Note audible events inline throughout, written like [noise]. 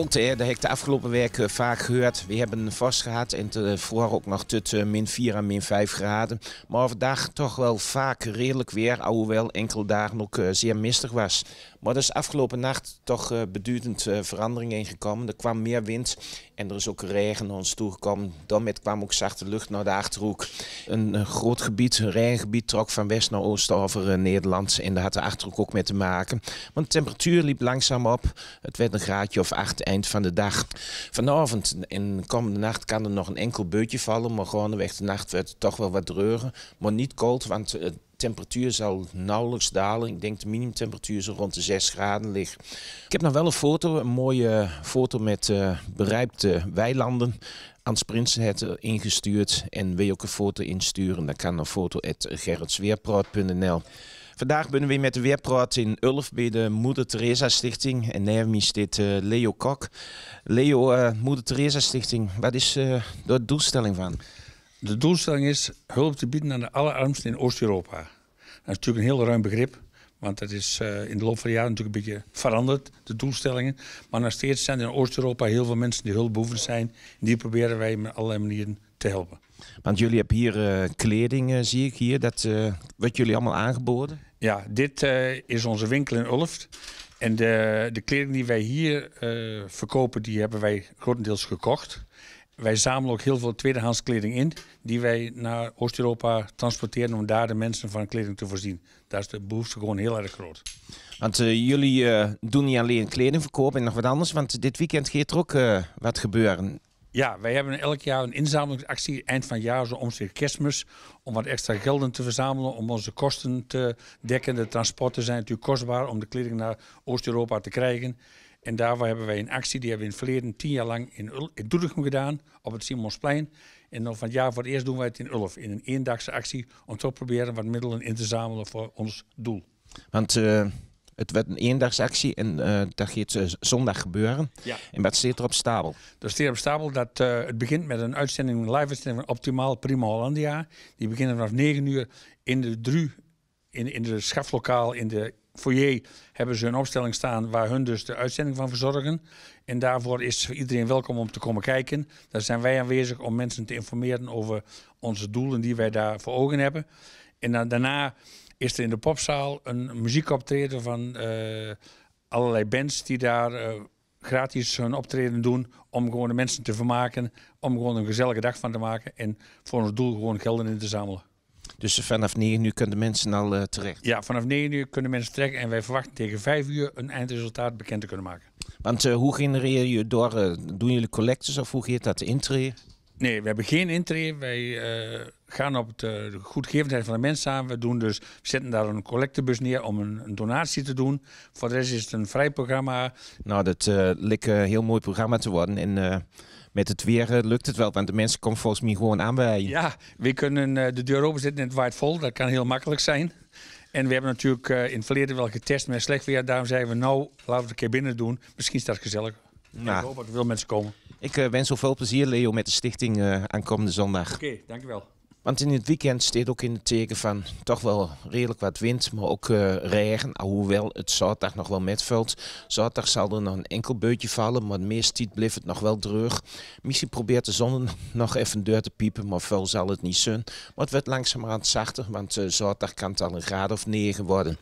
komt, hè, dat heb ik de afgelopen weken eh, vaak gehoord. We hebben vast gehad en tevoren ook nog tot eh, min 4 en min 5 graden. Maar vandaag toch wel vaak redelijk weer, alhoewel enkele dagen ook eh, zeer mistig was. Maar er is afgelopen nacht toch uh, beduidend verandering ingekomen. Er kwam meer wind en er is ook regen naar ons toegekomen. Daarmee kwam ook zachte lucht naar de Achterhoek. Een groot gebied, een regengebied, trok van west naar oost over Nederland. En daar had de Achterhoek ook mee te maken. Want de temperatuur liep langzaam op. Het werd een graadje of 8 eind van de dag. Vanavond en de komende nacht kan er nog een enkel beutje vallen. Maar gewoon weg de nacht werd het toch wel wat dreuren. Maar niet koud, want de eh, temperatuur zal nauwelijks dalen. Ik denk de minimumtemperatuur zo rond de 6 graden ligt. Ik heb nog wel een foto, een mooie foto met uh, berijpte weilanden. aan Prinsen ingestuurd en wil je ook een foto insturen, dan kan een foto at gerritsweerproot.nl. Vandaag ben we met de Weerpraat in Ulf bij de Moeder Teresa Stichting. En naast mij staat eh, Leo Kok. Leo, eh, Moeder Teresa Stichting, wat is uh, de doelstelling van? De doelstelling is hulp te bieden aan de allerarmsten in Oost-Europa. Dat is natuurlijk een heel ruim begrip. Want dat is in de loop van de jaren natuurlijk een beetje veranderd, de doelstellingen. Maar nog steeds zijn er in Oost-Europa heel veel mensen die hulpbehoevend zijn. En die proberen wij met allerlei manieren te helpen. Want jullie hebben hier eh, kleding, eh, zie ik hier. Dat eh, wordt jullie allemaal aangeboden? Ja, dit is onze winkel in Ulft. En de, de kleding die wij hier verkopen, die hebben wij grotendeels gekocht. Wij zamelen ook heel veel tweedehands kleding in, die wij naar Oost-Europa transporteren om daar de mensen van kleding te voorzien. Daar is de behoefte gewoon heel erg groot. Want jullie doen niet alleen kleding verkopen en nog wat anders, want dit weekend gaat er ook wat gebeuren. Ja, wij hebben elk jaar een inzamelingsactie eind van het jaar, zo omstreeks kerstmis, om wat extra gelden te verzamelen, om onze kosten te dekken. De transporten zijn natuurlijk kostbaar om de kleding naar Oost-Europa te krijgen. En daarvoor hebben wij een actie, die hebben we in het verleden tien jaar lang in, Ul in gedaan, op het Simonsplein. En dan van het jaar voor het eerst doen wij het in Ulf, in een eendagse actie, om toch proberen wat middelen in te zamelen voor ons doel. Want... Eh, het werd een eendagsactie en uh, dat gaat eh, zondag gebeuren. Ja. En wat staat er op stapel? Er staat op stapel dat eh, het begint met een uitzending, een live uitzending van Optimaal Prima Hollandia. Die beginnen vanaf 9 uur in de Dru, in, in de schaflokaal, in de foyer hebben ze een opstelling staan waar hun dus de uitzending van verzorgen. En daarvoor is iedereen welkom om te komen kijken. Daar zijn wij aanwezig om mensen te informeren over onze doelen die wij daar voor ogen hebben. En daarna is er in de popzaal een muziekoptreden van eh, allerlei bands die daar eh, gratis hun optreden doen om gewoon de mensen te vermaken, om gewoon een gezellige dag van te maken en voor ons doel gewoon gelden in te zamelen. Dus vanaf 9 uur kunnen mensen al eh, terecht? Ja, vanaf 9 uur kunnen mensen terecht en wij verwachten tegen 5 uur een eindresultaat bekend te kunnen maken. Want hoe genereer je door, doen jullie collectors of hoe geeft dat de intree? Nee, we hebben geen intree. Wij eh, gaan op de, goedgevendheid van de mensen aan. We, doen dus, we zetten daar een collectebus neer om een, donatie te doen. Voor de rest is het een vrij programma. Nou, dat uh, lijkt een eh, heel mooi programma te worden. En met het weer lukt het wel, want de mensen komen volgens mij gewoon aan bij Ja, we kunnen de deur openzetten en het waait vol. Dat kan heel makkelijk zijn. En we hebben natuurlijk in het verleden wel getest met slecht weer. Daarom zeiden we, nou, laten we het een keer binnen doen. Misschien is dat gezellig. Nou. Ik hoop dat er veel mensen komen. Ik eh, wens al veel plezier, Leo, met de stichting uh, aankomende zondag. Oké, okay, dankjewel. Want in het weekend staat ook in het teken van toch wel redelijk wat wind, maar ook eh, regen. Ah, hoewel het zaterdag nog wel metvalt. Zaterdag zal er nog een enkel beutje vallen, maar meest blijft het nog wel droog. Misschien probeert de zon [laughs] nog even deur te piepen, maar veel zal het niet zijn. Maar het wordt langzamerhand zachter, want zaterdag kan het al een graad of negen worden.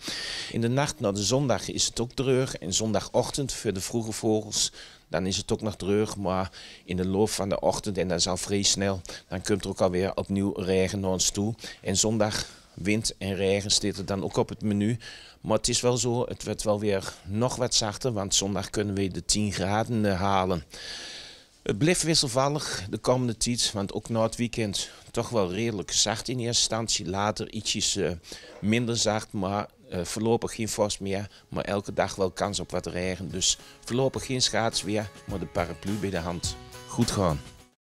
In de nacht naar de zondag is het ook droog. En zondagochtend voor de vroege vogels dan is het ook nog dreug, maar in de loop van de ochtend, en dat is al vrij snel, dan komt er ook alweer opnieuw regen naar ons toe. En zondag wind en regen staat er dan ook op het menu. Maar het is wel zo, het werd wel weer nog wat zachter, want zondag kunnen we de 10 graden eh, halen. Het blijft wisselvallig de komende tijd, want ook na het weekend toch wel redelijk zacht in eerste instantie. Later ietsjes eh, minder zacht, maar eh, voorlopig geen vorst meer, maar elke dag wel kans op wat regen. Dus voorlopig geen schaats weer, maar de paraplu bij de hand. Goed gaan.